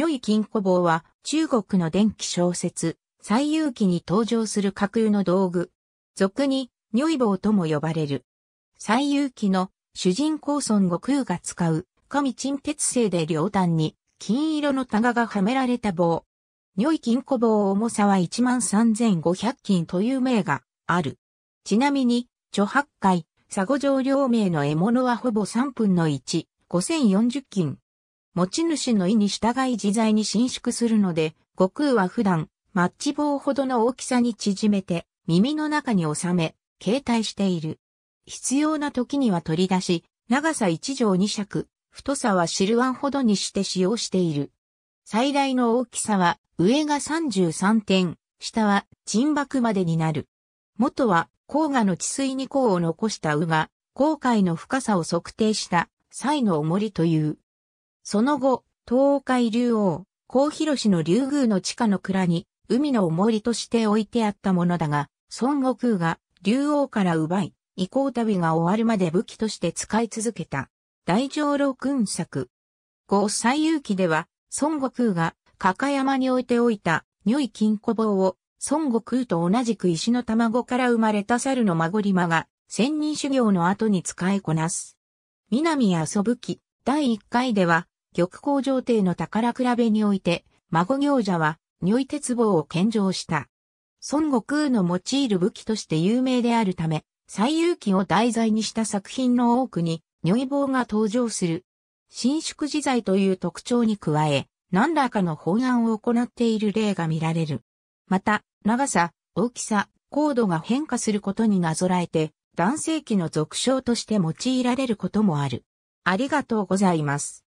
如意金庫棒は中国の電気小説、最遊記に登場する架空の道具。俗に如意棒とも呼ばれる。最遊記の主人公孫悟空が使う神沈鉄製で両端に金色のタガがはめられた棒。如意金庫棒重さは13,500金という名がある。ちなみに、著八回、佐護城両名の獲物はほぼ3分の1、5040金。持ち主の意に従い自在に伸縮するので、悟空は普段、マッチ棒ほどの大きさに縮めて、耳の中に収め、携帯している。必要な時には取り出し、長さ1畳2尺、太さはシルワンほどにして使用している。最大の大きさは、上が33点、下は沈黙までになる。元は、黄河の治水に項を残した宇が、航海の深さを測定した、際の重りという。その後、東海竜王、高広氏の竜宮の地下の蔵に、海の重りとして置いてあったものだが、孫悟空が竜王から奪い、移行旅が終わるまで武器として使い続けた。大乗老君作。五歳遊記では、孫悟空が、高山に置いておいた、如意金庫棒を、孫悟空と同じく石の卵から生まれた猿の孫リマが、仙人修行の後に使いこなす。南遊ぶ記第一回では、玉光城邸の宝比べにおいて、孫行者は、如意鉄棒を献上した。孫悟空の用いる武器として有名であるため、最有機を題材にした作品の多くに、如意棒が登場する。伸縮自在という特徴に加え、何らかの法案を行っている例が見られる。また、長さ、大きさ、高度が変化することになぞらえて、男性器の俗称として用いられることもある。ありがとうございます。